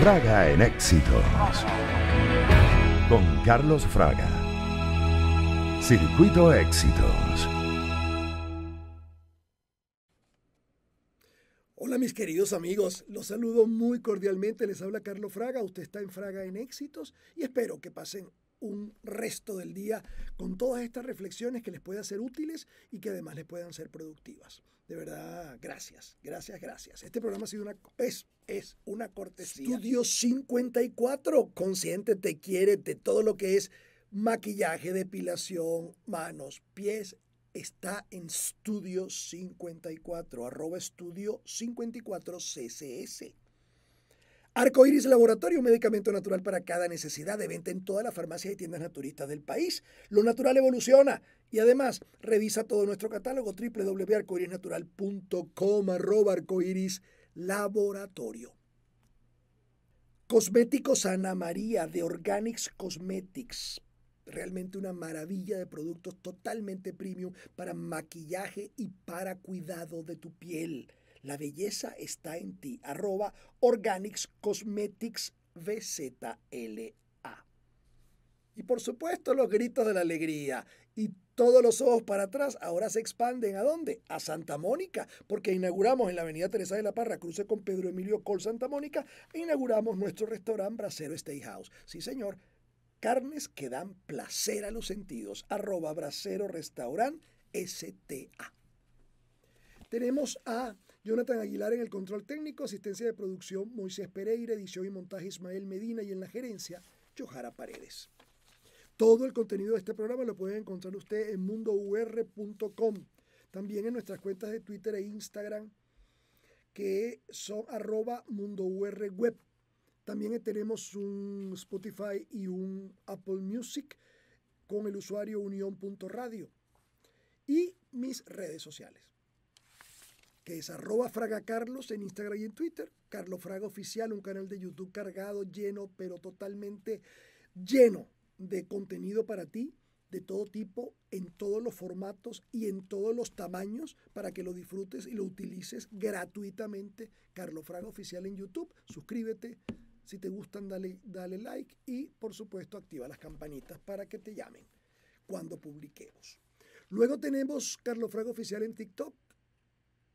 Fraga en éxitos. Con Carlos Fraga. Circuito Éxitos. Hola mis queridos amigos, los saludo muy cordialmente, les habla Carlos Fraga, usted está en Fraga en Éxitos y espero que pasen un resto del día con todas estas reflexiones que les puedan ser útiles y que además les puedan ser productivas. De verdad, gracias, gracias, gracias. Este programa ha sido una... Es es una cortesía. Estudio 54, consciente, te quiere, de todo lo que es maquillaje, depilación, manos, pies, está en Estudio 54, arroba Estudio 54 CCS. Arcoiris Laboratorio, un medicamento natural para cada necesidad de venta en todas las farmacias y tiendas naturistas del país. Lo natural evoluciona y además revisa todo nuestro catálogo www.arcoirisnatural.com arroba laboratorio. Cosméticos Ana María de Organics Cosmetics. Realmente una maravilla de productos totalmente premium para maquillaje y para cuidado de tu piel. La belleza está en ti. Arroba Organics Cosmetics VZLA. Y por supuesto los gritos de la alegría y todos los ojos para atrás ahora se expanden a dónde? A Santa Mónica, porque inauguramos en la Avenida Teresa de la Parra, cruce con Pedro Emilio Col Santa Mónica, e inauguramos nuestro restaurante Bracero Steakhouse. Sí, señor. Carnes que dan placer a los sentidos. Arroba Bracero Restaurant STA. Tenemos a Jonathan Aguilar en el control técnico, asistencia de producción Moisés Pereira, edición y montaje Ismael Medina y en la gerencia Johara Paredes. Todo el contenido de este programa lo pueden encontrar usted en mundour.com. También en nuestras cuentas de Twitter e Instagram, que son arroba mundourweb. También tenemos un Spotify y un Apple Music con el usuario unión.radio. Y mis redes sociales, que es arroba fragacarlos en Instagram y en Twitter. Carlos Fraga Oficial, un canal de YouTube cargado, lleno, pero totalmente lleno de contenido para ti de todo tipo, en todos los formatos y en todos los tamaños para que lo disfrutes y lo utilices gratuitamente. Carlos Fraga Oficial en YouTube. Suscríbete. Si te gustan, dale, like y por supuesto activa las campanitas para que te llamen cuando publiquemos. Luego tenemos Carlos Fraga Oficial en TikTok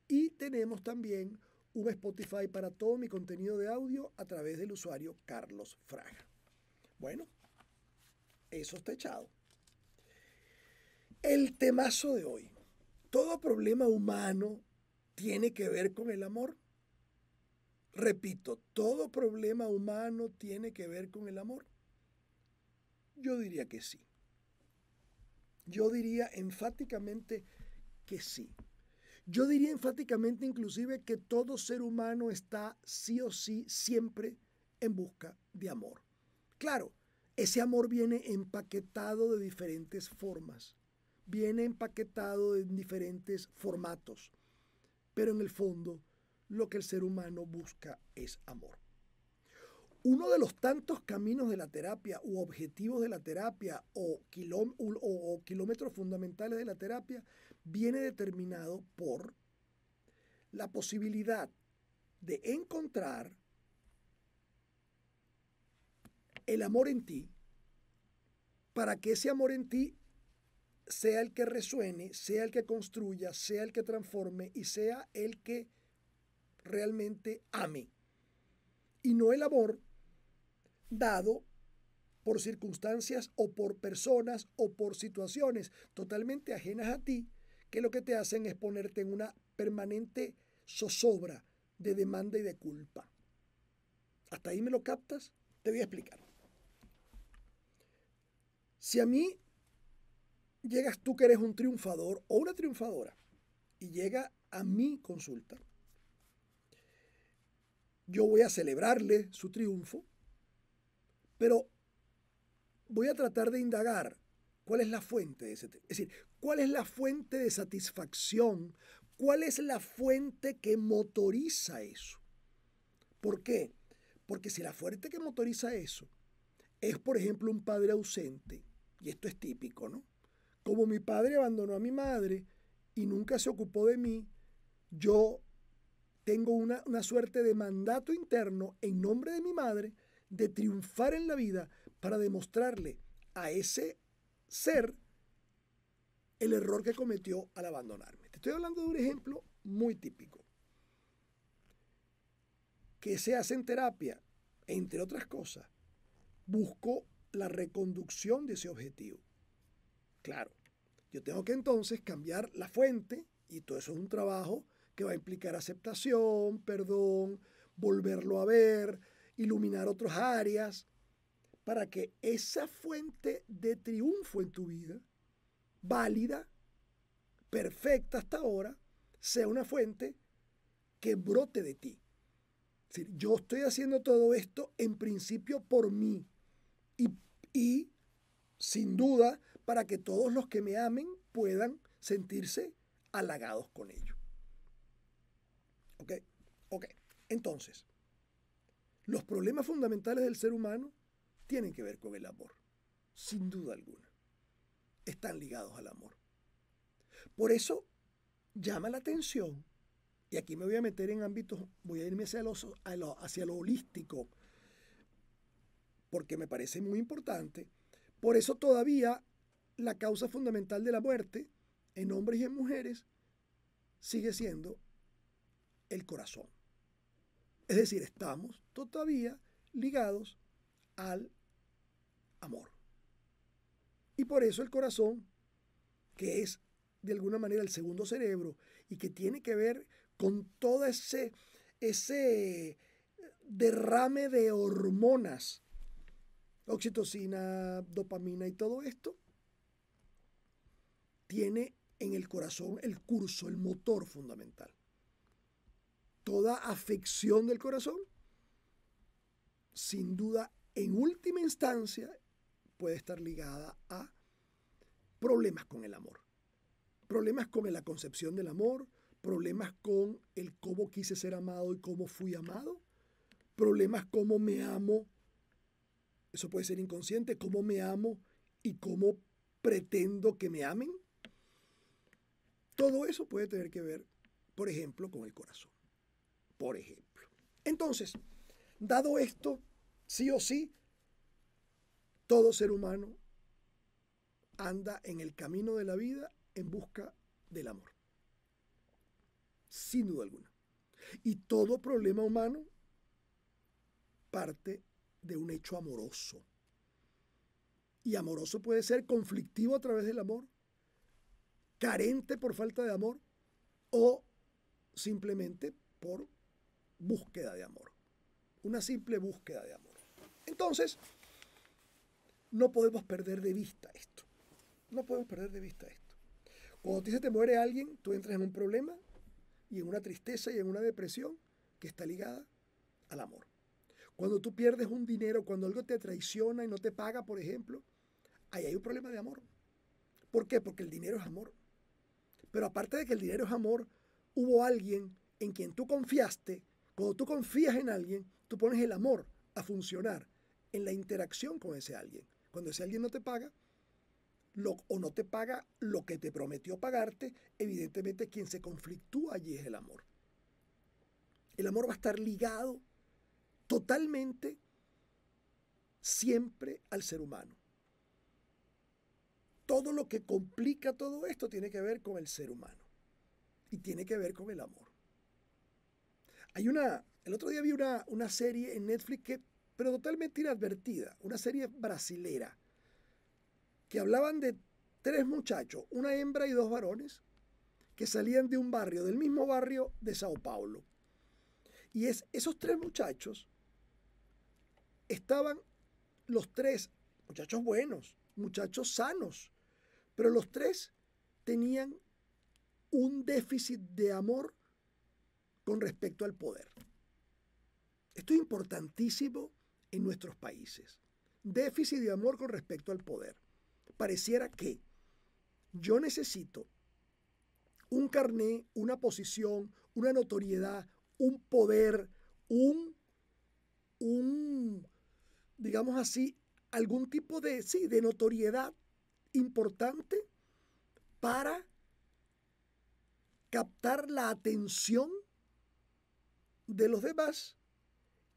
y tenemos también un Spotify para todo mi contenido de audio a través del usuario Carlos Fraga. Bueno, está echado. El temazo de hoy. Todo problema humano tiene que ver con el amor. Repito, todo problema humano tiene que ver con el amor. Yo diría que sí. Yo diría enfáticamente que sí. Yo diría enfáticamente inclusive que todo ser humano está sí o sí siempre en busca de amor. Claro, ese amor viene empaquetado de diferentes formas, viene empaquetado en diferentes formatos, pero en el fondo lo que el ser humano busca es amor. Uno de los tantos caminos de la terapia u objetivos de la terapia o kilómetros fundamentales de la terapia viene determinado por la posibilidad de encontrar el amor en ti, para que ese amor en ti sea el que resuene, sea el que construya, sea el que transforme y sea el que realmente ame. Y no el amor dado por circunstancias o por personas o por situaciones totalmente ajenas a ti, que lo que te hacen es ponerte en una permanente zozobra de demanda y de culpa. ¿Hasta ahí me lo captas? Te voy a explicar. Si a mí llegas tú que eres un triunfador o una triunfadora y llega a mi consulta, yo voy a celebrarle su triunfo, pero voy a tratar de indagar cuál es la fuente de ese Es decir, cuál es la fuente de satisfacción, cuál es la fuente que motoriza eso. ¿Por qué? Porque si la fuente que motoriza eso es, por ejemplo, un padre ausente, y esto es típico, ¿no? Como mi padre abandonó a mi madre y nunca se ocupó de mí, yo tengo una, suerte de mandato interno en nombre de mi madre de triunfar en la vida para demostrarle a ese ser el error que cometió al abandonarme. Te estoy hablando de un ejemplo muy típico que se hace en terapia, entre otras cosas, busco la reconducción de ese objetivo. Claro, yo tengo que entonces cambiar la fuente y todo eso es un trabajo que va a implicar aceptación, perdón, volverlo a ver, iluminar otras áreas, para que esa fuente de triunfo en tu vida, válida, perfecta hasta ahora, sea una fuente que brote de ti. Es decir, yo estoy haciendo todo esto en principio por mí y y sin duda para que todos los que me amen puedan sentirse halagados con ello. ¿Ok? Ok. Entonces, los problemas fundamentales del ser humano tienen que ver con el amor, sin duda alguna. Están ligados al amor. Por eso llama la atención, y aquí me voy a meter en ámbitos, voy a irme hacia lo, hacia lo holístico, porque me parece muy importante. Por eso todavía la causa fundamental de la muerte en hombres y en mujeres sigue siendo el corazón. Es decir, estamos todavía ligados al amor. Y por eso el corazón, que es de alguna manera el segundo cerebro y que tiene que ver con todo ese, ese derrame de hormonas oxitocina, dopamina y todo esto, tiene en el corazón el curso, el motor fundamental. Toda afección del corazón, sin duda, en última instancia, puede estar ligada a problemas con el amor. Problemas con la concepción del amor, problemas con el cómo quise ser amado y cómo fui amado, problemas cómo me amo eso puede ser inconsciente, cómo me amo y cómo pretendo que me amen. Todo eso puede tener que ver, por ejemplo, con el corazón. Por ejemplo. Entonces, dado esto, sí o sí, todo ser humano anda en el camino de la vida en busca del amor. Sin duda alguna. Y todo problema humano parte de un hecho amoroso. Y amoroso puede ser conflictivo a través del amor, carente por falta de amor o simplemente por búsqueda de amor. Una simple búsqueda de amor. Entonces, no podemos perder de vista esto. No podemos perder de vista esto. Cuando te, dice te muere alguien, tú entras en un problema y en una tristeza y en una depresión que está ligada al amor. Cuando tú pierdes un dinero, cuando algo te traiciona y no te paga, por ejemplo, ahí hay un problema de amor. ¿Por qué? Porque el dinero es amor. Pero aparte de que el dinero es amor, hubo alguien en quien tú confiaste. Cuando tú confías en alguien, tú pones el amor a funcionar en la interacción con ese alguien. Cuando ese alguien no te paga, o no te paga lo que te prometió pagarte, evidentemente quien se conflictúa allí es el amor. El amor va a estar ligado totalmente siempre al ser humano. Todo lo que complica todo esto tiene que ver con el ser humano y tiene que ver con el amor. Hay una, el otro día vi una, serie en Netflix que, pero totalmente inadvertida, una serie brasilera, que hablaban de tres muchachos, una hembra y dos varones, que salían de un barrio, del mismo barrio de Sao Paulo. Y es, esos tres muchachos estaban los tres, muchachos buenos, muchachos sanos, pero los tres tenían un déficit de amor con respecto al poder. Esto es importantísimo en nuestros países. Déficit de amor con respecto al poder. Pareciera que yo necesito un carné, una posición, una notoriedad, un poder, un, un digamos así, algún tipo de, sí, de notoriedad importante para captar la atención de los demás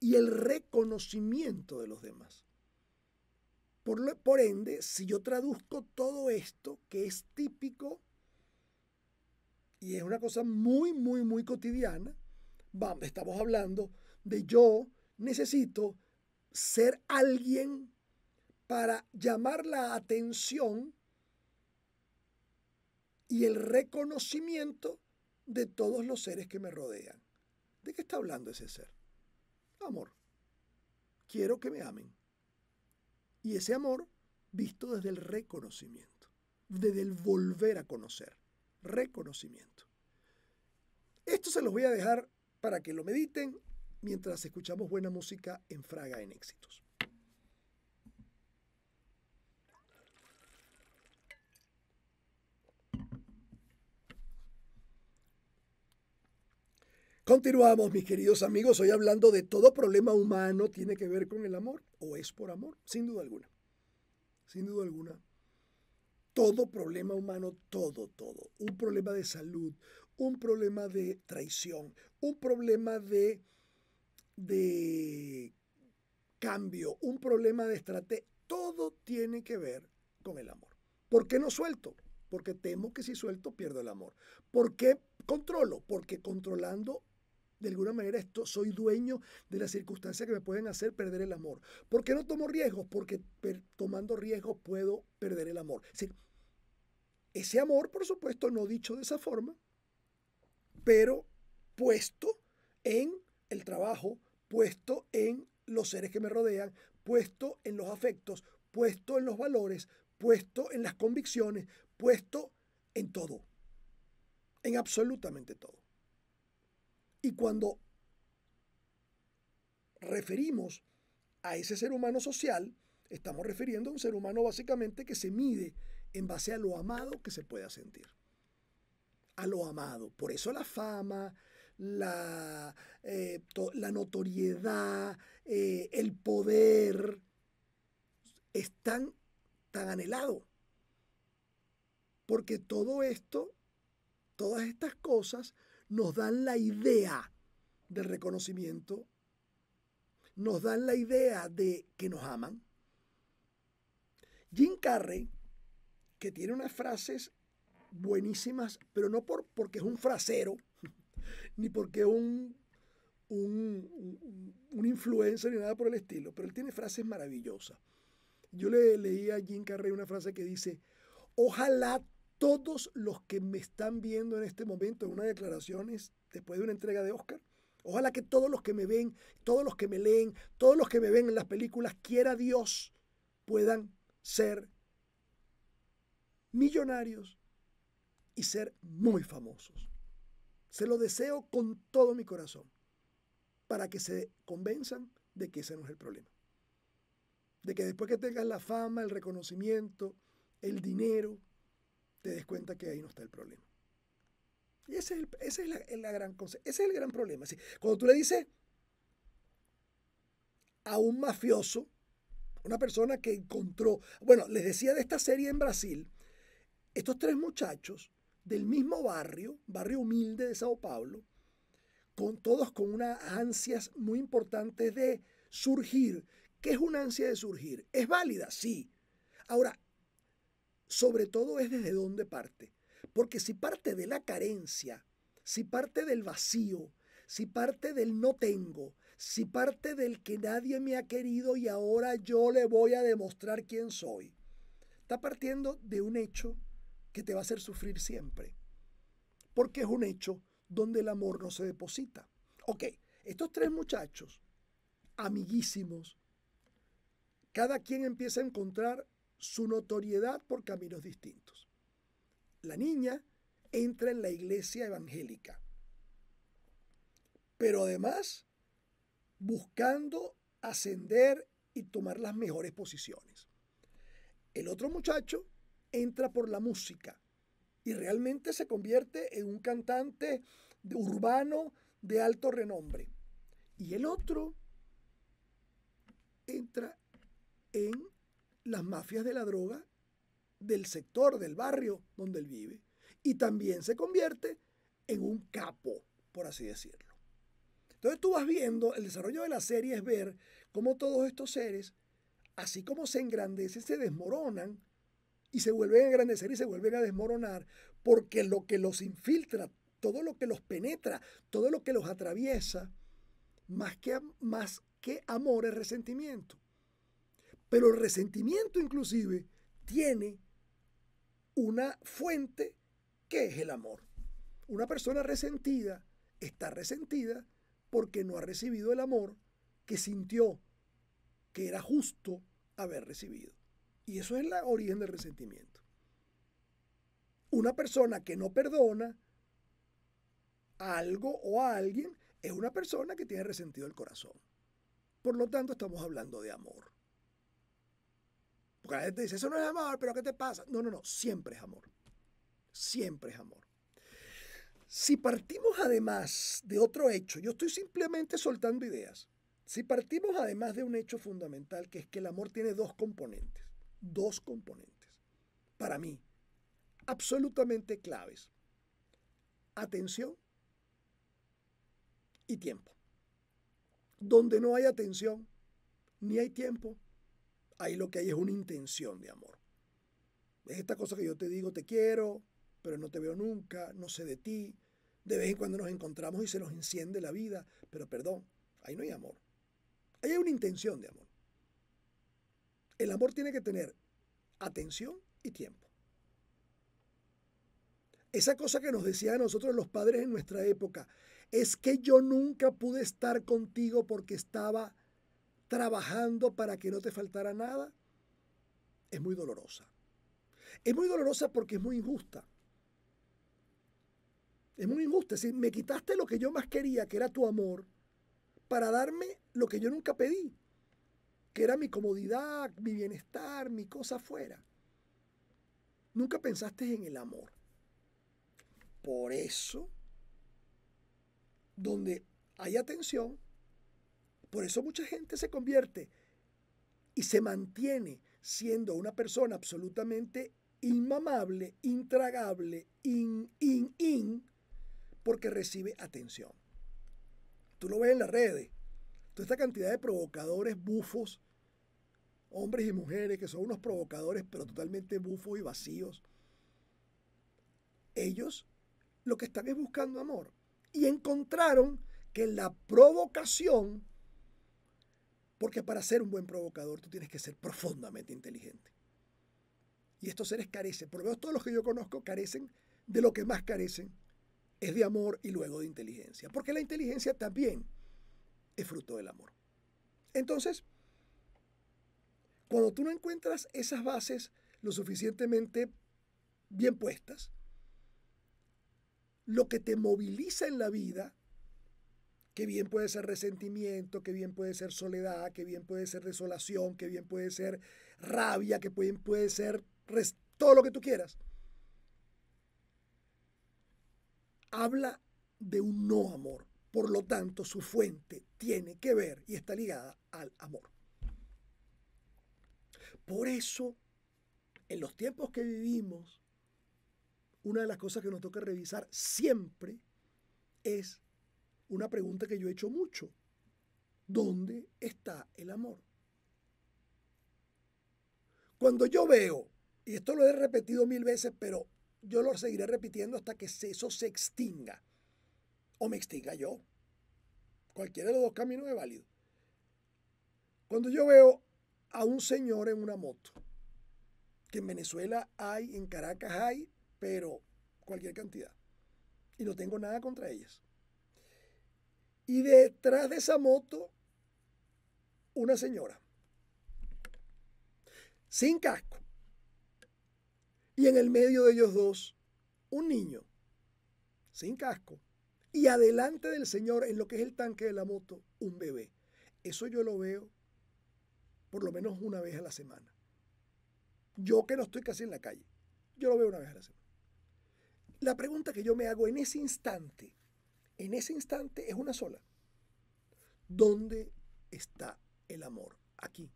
y el reconocimiento de los demás. Por, lo, por ende, si yo traduzco todo esto, que es típico y es una cosa muy, muy, muy cotidiana, vamos, estamos hablando de yo necesito ser alguien para llamar la atención y el reconocimiento de todos los seres que me rodean. ¿De qué está hablando ese ser? Amor. Quiero que me amen. Y ese amor visto desde el reconocimiento, desde el volver a conocer. Reconocimiento. Esto se los voy a dejar para que lo mediten mientras escuchamos buena música en Fraga en Éxitos. Continuamos, mis queridos amigos, hoy hablando de todo problema humano tiene que ver con el amor o es por amor, sin duda alguna. Sin duda alguna. Todo problema humano, todo, todo. Un problema de salud, un problema de traición, un problema de de cambio, un problema de estrategia, todo tiene que ver con el amor. ¿Por qué no suelto? Porque temo que si suelto pierdo el amor. ¿Por qué controlo? Porque controlando de alguna manera esto, soy dueño de las circunstancias que me pueden hacer perder el amor. ¿Por qué no tomo riesgos? Porque tomando riesgos puedo perder el amor. ese amor, por supuesto, no dicho de esa forma, pero puesto en el trabajo, puesto en los seres que me rodean, puesto en los afectos, puesto en los valores, puesto en las convicciones, puesto en todo, en absolutamente todo. Y cuando referimos a ese ser humano social, estamos refiriendo a un ser humano básicamente que se mide en base a lo amado que se pueda sentir. A lo amado. Por eso la fama, la, eh, la notoriedad, eh, el poder, están tan anhelados. Porque todo esto, todas estas cosas, nos dan la idea del reconocimiento, nos dan la idea de que nos aman. Jim Carrey, que tiene unas frases buenísimas, pero no por, porque es un frasero, ni porque un, un, influencer ni nada por el estilo, pero él tiene frases maravillosas. Yo le leí a Jim Carrey una frase que dice, ojalá todos los que me están viendo en este momento en unas declaraciones después de una entrega de Oscar, ojalá que todos los que me ven, todos los que me leen, todos los que me ven en las películas, quiera Dios, puedan ser millonarios y ser muy famosos. Se lo deseo con todo mi corazón para que se convenzan de que ese no es el problema. De que después que tengas la fama, el reconocimiento, el dinero, te des cuenta que ahí no está el problema. Y ese es el, la, gran, ese es el gran problema. cuando tú le dices a un mafioso, una persona que encontró, bueno, les decía de esta serie en Brasil, estos tres muchachos del mismo barrio, barrio humilde de Sao Paulo, con todos con unas ansias muy importantes de surgir. ¿Qué es una ansia de surgir? ¿Es válida? Sí. Ahora, sobre todo es desde dónde parte. Porque si parte de la carencia, si parte del vacío, si parte del no tengo, si parte del que nadie me ha querido y ahora yo le voy a demostrar quién soy, está partiendo de un hecho que te va a hacer sufrir siempre. Porque es un hecho donde el amor no se deposita. Ok, estos tres muchachos, amiguísimos, cada quien empieza a encontrar su notoriedad por caminos distintos. La niña entra en la iglesia evangélica, pero además buscando ascender y tomar las mejores posiciones. El otro muchacho entra por la música y realmente se convierte en un cantante urbano de alto renombre. Y el otro entra en las mafias de la droga del sector, del barrio donde él vive. Y también se convierte en un capo, por así decirlo. Entonces tú vas viendo, el desarrollo de la serie es ver cómo todos estos seres, así como se engrandecen, se desmoronan y se vuelven a engrandecer y se vuelven a desmoronar porque lo que los infiltra, todo lo que los penetra, todo lo que los atraviesa, más que, más que amor es resentimiento. Pero el resentimiento inclusive tiene una fuente que es el amor. Una persona resentida está resentida porque no ha recibido el amor que sintió que era justo haber recibido. Y eso es la origen del resentimiento. Una persona que no perdona algo o a alguien es una persona que tiene resentido el corazón. Por lo tanto, estamos hablando de amor. Porque la gente dice, eso no es amor, pero ¿qué te pasa? No, no, no, siempre es amor. Siempre es amor. Si partimos además de otro hecho, yo estoy simplemente soltando ideas. Si partimos además de un hecho fundamental, que es que el amor tiene dos componentes dos componentes, para mí, absolutamente claves. Atención y tiempo. Donde no hay atención ni hay tiempo, ahí lo que hay es una intención de amor. Es esta cosa que yo te digo, te quiero, pero no te veo nunca, no sé de ti. De vez en cuando nos encontramos y se nos enciende la vida, pero perdón, ahí no hay amor. Ahí hay una intención de amor. El amor tiene que tener atención y tiempo. Esa cosa que nos decían a nosotros los padres en nuestra época, es que yo nunca pude estar contigo porque estaba trabajando para que no te faltara nada, es muy dolorosa. Es muy dolorosa porque es muy injusta. Es muy injusta. Es decir, me quitaste lo que yo más quería, que era tu amor, para darme lo que yo nunca pedí que era mi comodidad, mi bienestar, mi cosa afuera. Nunca pensaste en el amor. Por eso, donde hay atención, por eso mucha gente se convierte y se mantiene siendo una persona absolutamente inmamable, intragable, in, in, in, porque recibe atención. Tú lo ves en las redes. Toda esta cantidad de provocadores, bufos, hombres y mujeres que son unos provocadores, pero totalmente bufos y vacíos. Ellos lo que están es buscando amor. Y encontraron que la provocación, porque para ser un buen provocador tú tienes que ser profundamente inteligente. Y estos seres carecen, por lo menos todos los que yo conozco carecen de lo que más carecen, es de amor y luego de inteligencia. Porque la inteligencia también es fruto del amor. Entonces, cuando tú no encuentras esas bases lo suficientemente bien puestas, lo que te moviliza en la vida, que bien puede ser resentimiento, que bien puede ser soledad, que bien puede ser desolación, que bien puede ser rabia, que bien puede ser todo lo que tú quieras, habla de un no amor. Por lo tanto, su fuente tiene que ver y está ligada al amor. Por eso, en los tiempos que vivimos, una de las cosas que nos toca revisar siempre es una pregunta que yo he hecho mucho. ¿Dónde está el amor? Cuando yo veo, y esto lo he repetido mil veces, pero yo lo seguiré repitiendo hasta que eso se extinga, o me extinga yo. Cualquiera de los dos caminos es válido. Cuando yo veo a un señor en una moto. Que en Venezuela hay, en Caracas hay, pero cualquier cantidad. Y no tengo nada contra ellas. Y detrás de esa moto, una señora. Sin casco. Y en el medio de ellos dos, un niño. Sin casco. Y adelante del señor, en lo que es el tanque de la moto, un bebé. Eso yo lo veo por lo menos una vez a la semana. Yo que no estoy casi en la calle, yo lo veo una vez a la semana. La pregunta que yo me hago en ese instante, en ese instante es una sola. ¿Dónde está el amor? Aquí.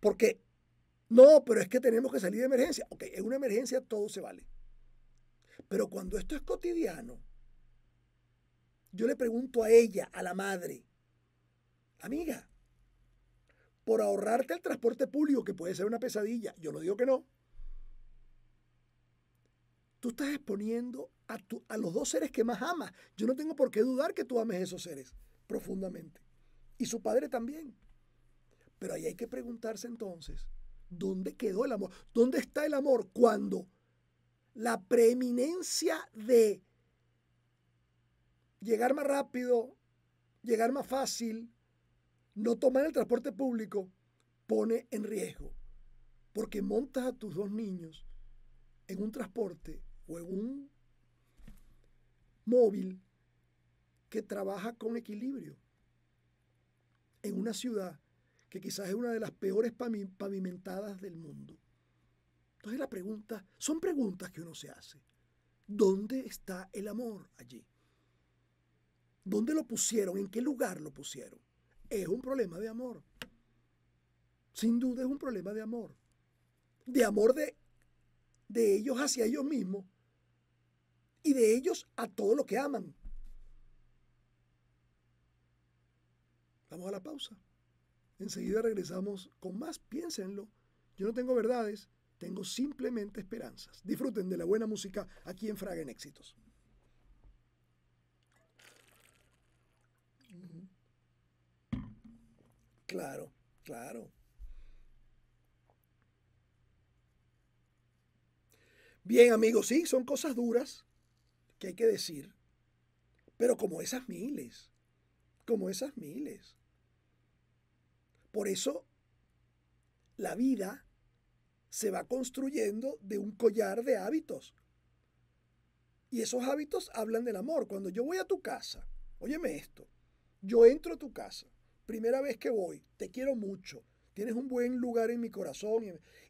Porque, no, pero es que tenemos que salir de emergencia. Ok, en una emergencia todo se vale. Pero cuando esto es cotidiano, yo le pregunto a ella, a la madre, amiga, por ahorrarte el transporte público, que puede ser una pesadilla, yo no digo que no, tú estás exponiendo a, a los dos seres que más amas. Yo no tengo por qué dudar que tú ames esos seres profundamente. Y su padre también. Pero ahí hay que preguntarse entonces, ¿dónde quedó el amor? ¿Dónde está el amor cuando la preeminencia de llegar más rápido, llegar más fácil, no tomar el transporte público pone en riesgo, porque montas a tus dos niños en un transporte o en un móvil que trabaja con equilibrio en una ciudad que quizás es una de las peores pavimentadas del mundo. Entonces la pregunta, son preguntas que uno se hace. ¿Dónde está el amor allí? ¿Dónde lo pusieron? ¿En qué lugar lo pusieron? es un problema de amor. Sin duda es un problema de amor. De amor de, de ellos hacia ellos mismos y de ellos a todo lo que aman. Vamos a la pausa. Enseguida regresamos con más. Piénsenlo. Yo no tengo verdades, tengo simplemente esperanzas. Disfruten de la buena música aquí en Fraga Éxitos. Claro, claro. Bien, amigos, sí, son cosas duras que hay que decir, pero como esas miles, como esas miles. Por eso la vida se va construyendo de un collar de hábitos. Y esos hábitos hablan del amor. Cuando yo voy a tu casa, óyeme esto, yo entro a tu casa primera vez que voy, te quiero mucho, tienes un buen lugar en mi corazón.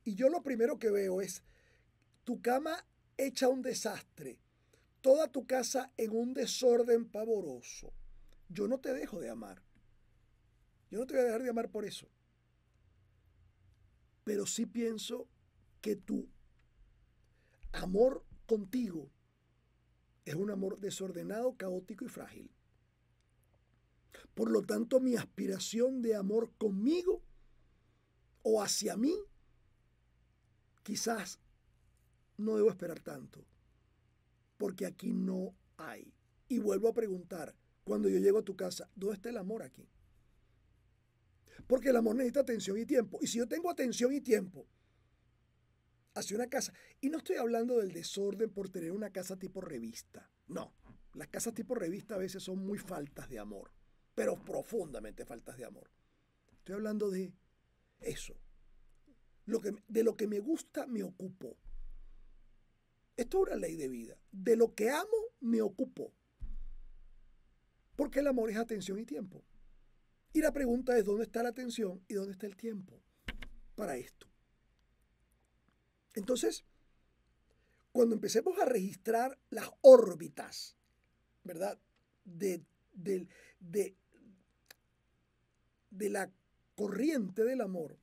Y yo lo primero que veo es tu cama hecha un desastre, toda tu casa en un desorden pavoroso. Yo no te dejo de amar. Yo no te voy a dejar de amar por eso. Pero sí pienso que tu amor contigo es un amor desordenado, caótico y frágil. Por lo tanto, mi aspiración de amor conmigo o hacia mí, quizás no debo esperar tanto, porque aquí no hay. Y vuelvo a preguntar, cuando yo llego a tu casa, ¿dónde está el amor aquí? Porque el amor necesita atención y tiempo. Y si yo tengo atención y tiempo hacia una casa, y no estoy hablando del desorden por tener una casa tipo revista, no, las casas tipo revista a veces son muy faltas de amor pero profundamente faltas de amor. Estoy hablando de eso. Lo que, de lo que me gusta me ocupo. Esto es una ley de vida. De lo que amo me ocupo. Porque el amor es atención y tiempo. Y la pregunta es dónde está la atención y dónde está el tiempo para esto. Entonces, cuando empecemos a registrar las órbitas, ¿verdad? de de la corriente del amor,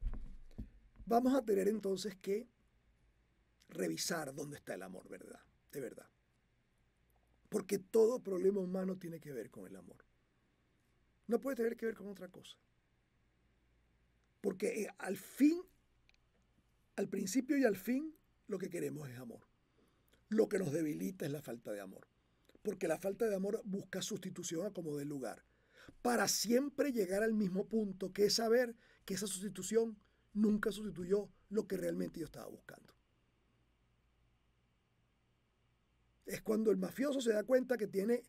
vamos a tener entonces que revisar dónde está el amor, ¿verdad? De verdad. Porque todo problema humano tiene que ver con el amor. No puede tener que ver con otra cosa. Porque eh, al fin, al principio y al fin, lo que queremos es amor. Lo que nos debilita es la falta de amor. Porque la falta de amor busca sustitución a como del lugar para siempre llegar al mismo punto, que es saber que esa sustitución nunca sustituyó lo que realmente yo estaba buscando. Es cuando el mafioso se da cuenta que tiene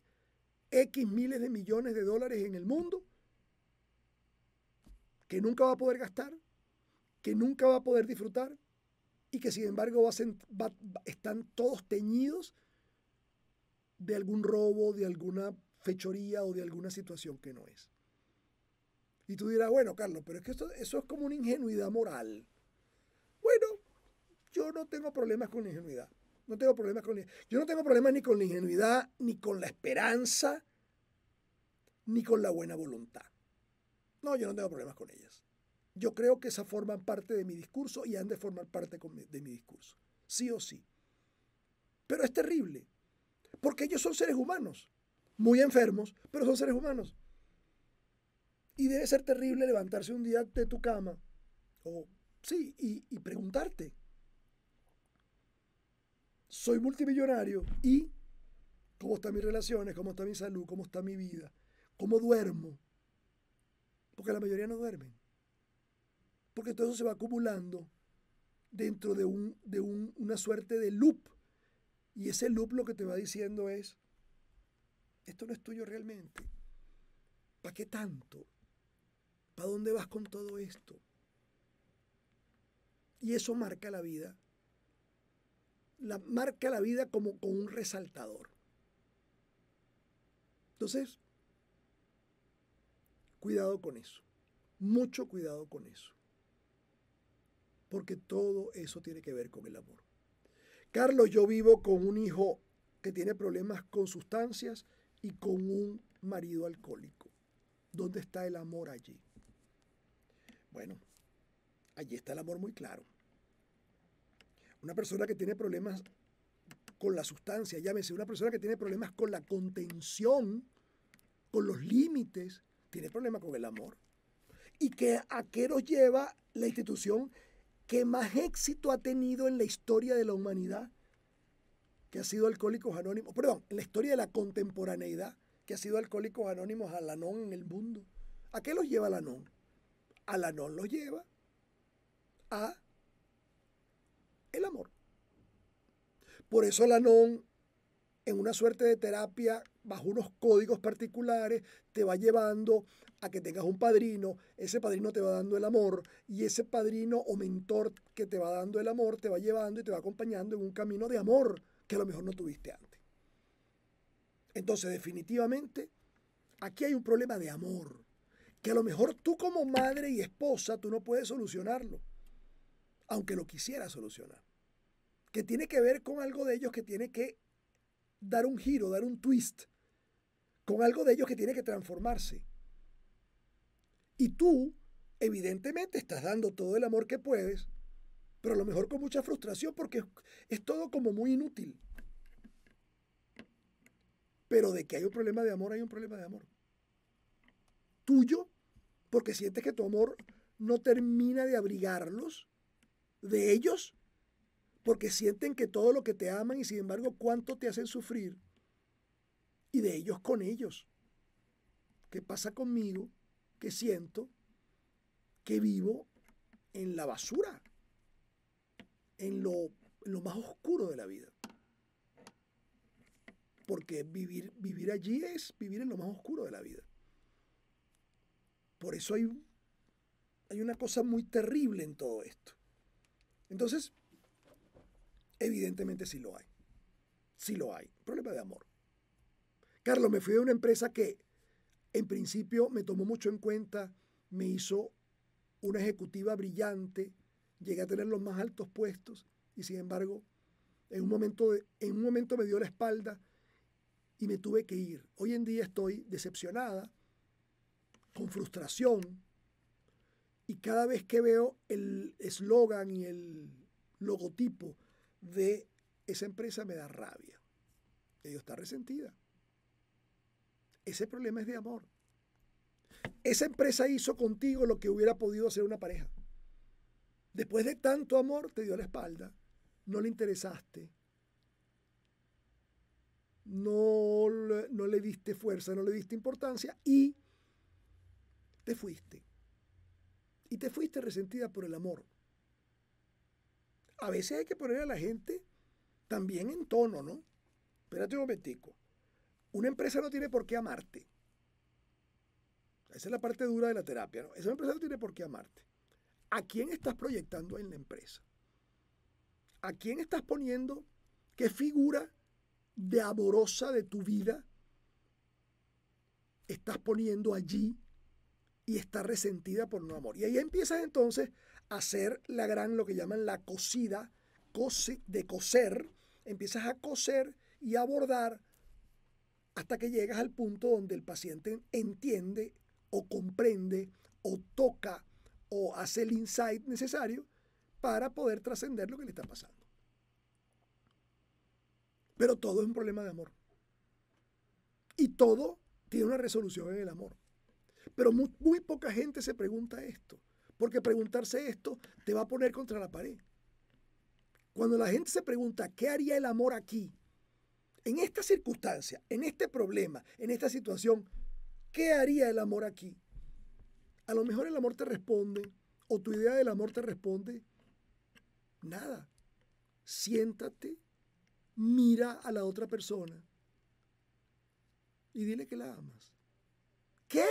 X miles de millones de dólares en el mundo, que nunca va a poder gastar, que nunca va a poder disfrutar y que sin embargo están todos teñidos de algún robo, de alguna fechoría o de alguna situación que no es. Y tú dirás, bueno, Carlos, pero es que esto, eso es como una ingenuidad moral. Bueno, yo no tengo problemas con la ingenuidad. No tengo problemas con Yo no tengo problemas ni con la ingenuidad, ni con la esperanza, ni con la buena voluntad. No, yo no tengo problemas con ellas. Yo creo que esas forman parte de mi discurso y han de formar parte de mi discurso. Sí o sí. Pero es terrible. Porque ellos son seres humanos muy enfermos, pero son seres humanos. Y debe ser terrible levantarse un día de tu cama, o sí, y, preguntarte, soy multimillonario y cómo están mis relaciones, cómo está mi salud, cómo está mi vida, cómo duermo. Porque la mayoría no duermen. Porque todo eso se va acumulando dentro de, un, de un, una suerte de loop. Y ese loop lo que te va diciendo es, esto no es tuyo realmente. ¿Para qué tanto? ¿Para dónde vas con todo esto? Y eso marca la vida. La, marca la vida como con un resaltador. Entonces, cuidado con eso. Mucho cuidado con eso. Porque todo eso tiene que ver con el amor. Carlos, yo vivo con un hijo que tiene problemas con sustancias y con un marido alcohólico. ¿Dónde está el amor allí? Bueno, allí está el amor muy claro. Una persona que tiene problemas con la sustancia, llámese, una persona que tiene problemas con la contención, con los límites, tiene problemas con el amor. ¿Y que, a qué nos lleva la institución que más éxito ha tenido en la historia de la humanidad? que ha sido Alcohólicos Anónimos, perdón, en la historia de la contemporaneidad, que ha sido Alcohólicos Anónimos a Lanón en el mundo. ¿A qué los lleva Lanón? A Lanón los lleva a el amor. Por eso Lanón, en una suerte de terapia bajo unos códigos particulares, te va llevando a que tengas un padrino, ese padrino te va dando el amor, y ese padrino o mentor que te va dando el amor te va llevando y te va acompañando en un camino de amor que a lo mejor no tuviste antes. Entonces, definitivamente, aquí hay un problema de amor, que a lo mejor tú como madre y esposa, tú no puedes solucionarlo, aunque lo quisieras solucionar. Que tiene que ver con algo de ellos que tiene que dar un giro, dar un twist, con algo de ellos que tiene que transformarse. Y tú, evidentemente, estás dando todo el amor que puedes, pero a lo mejor con mucha frustración porque es, todo como muy inútil. Pero de que hay un problema de amor, hay un problema de amor. Tuyo, porque sientes que tu amor no termina de abrigarlos, de ellos, porque sienten que todo lo que te aman y sin embargo cuánto te hacen sufrir, y de ellos con ellos. ¿Qué pasa conmigo? ¿Qué siento? Que vivo en la basura en lo, más oscuro de la vida. Porque vivir, vivir allí es vivir en lo más oscuro de la vida. Por eso hay, hay una cosa muy terrible en todo esto. Entonces, evidentemente sí lo hay. Sí lo hay. Problema de amor. Carlos, me fui de una empresa que en principio me tomó mucho en cuenta, me hizo una ejecutiva brillante, llegué a tener los más altos puestos y sin embargo, en un momento, en un momento me dio la espalda y me tuve que ir. Hoy en día estoy decepcionada, con frustración, y cada vez que veo el eslogan y el logotipo de esa empresa me da rabia. Ella está resentida. Ese problema es de amor. Esa empresa hizo contigo lo que hubiera podido hacer una pareja. Después de tanto amor, te dio la espalda. No le interesaste. No, no le diste fuerza, no le diste importancia y te fuiste. Y te fuiste resentida por el amor. A veces hay que poner a la gente también en tono, ¿no? Espérate un momentico. Una empresa no tiene por qué amarte. Esa es la parte dura de la terapia, ¿no? Esa empresa no tiene por qué amarte. ¿A quién estás proyectando en la empresa? ¿A quién estás poniendo? ¿Qué figura de amorosa de tu vida estás poniendo allí y está resentida por no amor? Y ahí empiezas entonces a hacer la gran, lo que llaman la cocida, de coser. Empiezas a coser y a abordar hasta que llegas al punto donde el paciente entiende o comprende o toca o hace el insight necesario para poder trascender lo que le está pasando. Pero todo es un problema de amor. Y todo tiene una resolución en el amor. Pero muy, muy, poca gente se pregunta esto, porque preguntarse esto te va a poner contra la pared. Cuando la gente se pregunta, ¿qué haría el amor aquí? En esta circunstancia, en este problema, en esta situación, ¿qué haría el amor aquí? A lo mejor el amor te responde, o tu idea del amor te responde, nada. Siéntate, mira a la otra persona y dile que la amas. ¿Qué?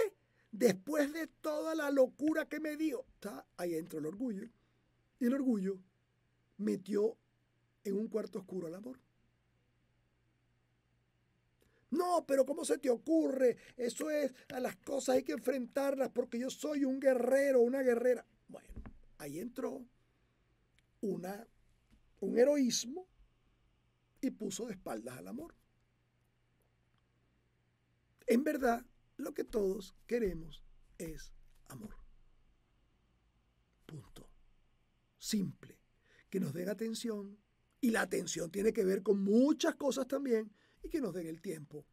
Después de toda la locura que me dio, está ahí entró el orgullo. Y el orgullo metió en un cuarto oscuro al amor. No, pero ¿cómo se te ocurre? Eso es, a las cosas hay que enfrentarlas porque yo soy un guerrero, una guerrera. Bueno, ahí entró una, un heroísmo y puso de espaldas al amor. En verdad, lo que todos queremos es amor. Punto. Simple. Que nos den atención. Y la atención tiene que ver con muchas cosas también, y que nos den el tiempo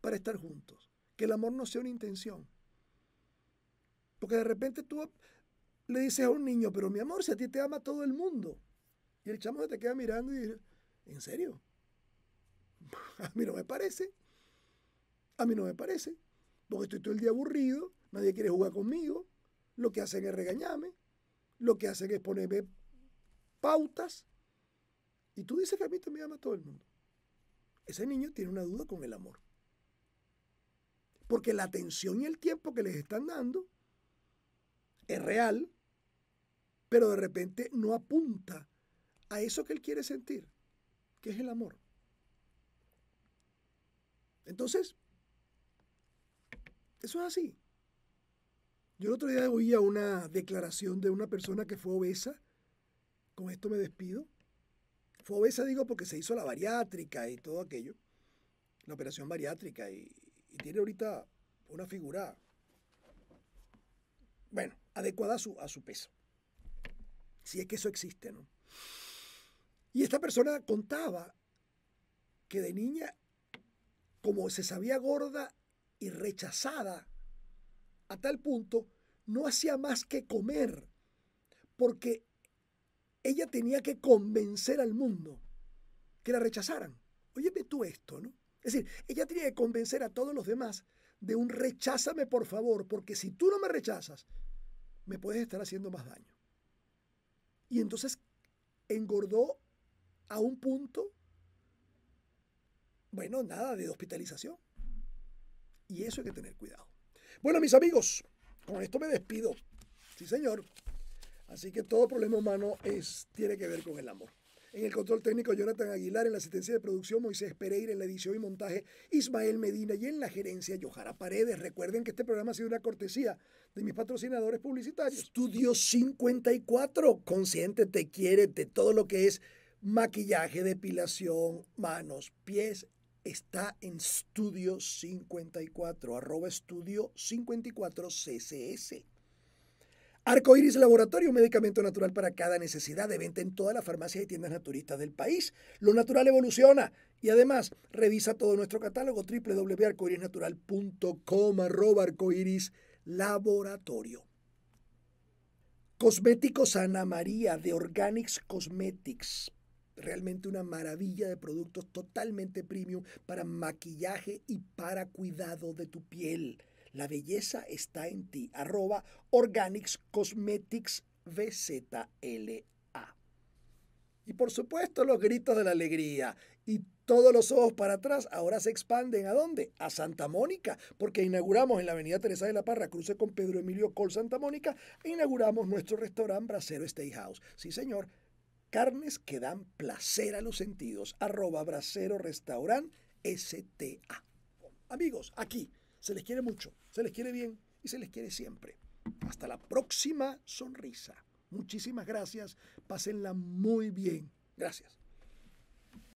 para estar juntos. Que el amor no sea una intención. Porque de repente tú le dices a un niño, pero mi amor, si a ti te ama todo el mundo. Y el chamo se te queda mirando y dice, ¿en serio? A mí no me parece. A mí no me parece. Porque estoy todo el día aburrido, nadie quiere jugar conmigo. Lo que hacen es regañarme. Lo que hacen es ponerme pautas. Y tú dices que a mí te me ama todo el mundo. Ese niño tiene una duda con el amor. Porque la atención y el tiempo que les están dando es real, pero de repente no apunta a eso que él quiere sentir, que es el amor. Entonces, eso es así. Yo el otro día oía una declaración de una persona que fue obesa, con esto me despido, fue obesa, digo, porque se hizo la bariátrica y todo aquello, la operación bariátrica, y, tiene ahorita una figura, bueno, adecuada su, a su peso. Si es que eso existe, ¿no? Y esta persona contaba que de niña, como se sabía gorda y rechazada, a tal punto, no hacía más que comer, porque ella tenía que convencer al mundo que la rechazaran. Óyeme tú esto, ¿no? Es decir, ella tenía que convencer a todos los demás de un recházame por favor, porque si tú no me rechazas, me puedes estar haciendo más daño. Y entonces engordó a un punto, bueno, nada de hospitalización. Y eso hay que tener cuidado. Bueno, mis amigos, con esto me despido. Sí, señor. Así que todo problema humano es, tiene que ver con el amor. En el control técnico, Jonathan Aguilar. En la asistencia de producción, Moisés Pereira. En la edición y montaje, Ismael Medina. Y en la gerencia, Yohara Paredes. Recuerden que este programa ha sido una cortesía de mis patrocinadores publicitarios. Estudio 54. Consciente quiere de Todo lo que es maquillaje, depilación, manos, pies, está en Studio 54, arroba Studio 54 CCS. Arcoiris Laboratorio, un medicamento natural para cada necesidad de venta en todas las farmacias y tiendas naturistas del país. Lo natural evoluciona y además revisa todo nuestro catálogo www.arcoirisnatural.com arroba arcoiris laboratorio. Cosméticos Ana María de Organics Cosmetics. Realmente una maravilla de productos totalmente premium para maquillaje y para cuidado de tu piel la belleza está en ti. Arroba Organics Cosmetics VZLA. Y por supuesto los gritos de la alegría. Y todos los ojos para atrás ahora se expanden. ¿A dónde? A Santa Mónica, porque inauguramos en la Avenida Teresa de la Parra, cruce con Pedro Emilio Col Santa Mónica, e inauguramos nuestro restaurante Bracero Steakhouse. Sí, señor. Carnes que dan placer a los sentidos. Arroba Brasero Restaurant STA. Amigos, aquí se les quiere mucho, se les quiere bien y se les quiere siempre. Hasta la próxima sonrisa. Muchísimas gracias. Pásenla muy bien. Gracias.